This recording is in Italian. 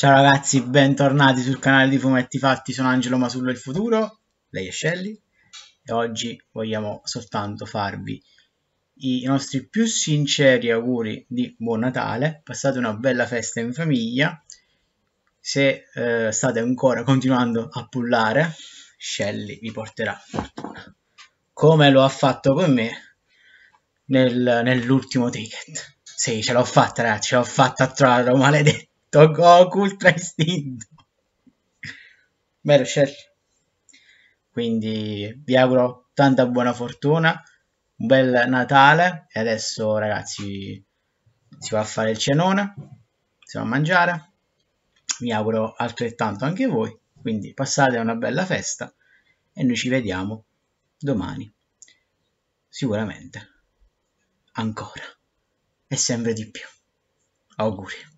Ciao ragazzi, bentornati sul canale di Fumetti Fatti, sono Angelo Masullo il Futuro, lei è Shelly e oggi vogliamo soltanto farvi i nostri più sinceri auguri di Buon Natale, passate una bella festa in famiglia, se eh, state ancora continuando a pullare, Shelly vi porterà fortuna, come lo ha fatto con me nel, nell'ultimo ticket. Sì, ce l'ho fatta ragazzi, ce l'ho fatta a trovare, maledetto. Dog Goku Ultra Istinto. Bella scelta. Quindi vi auguro tanta buona fortuna, un bel Natale e adesso ragazzi si va a fare il cenone, si va a mangiare. Mi auguro altrettanto anche voi, quindi passate una bella festa e noi ci vediamo domani. Sicuramente. Ancora. E sempre di più. Auguri.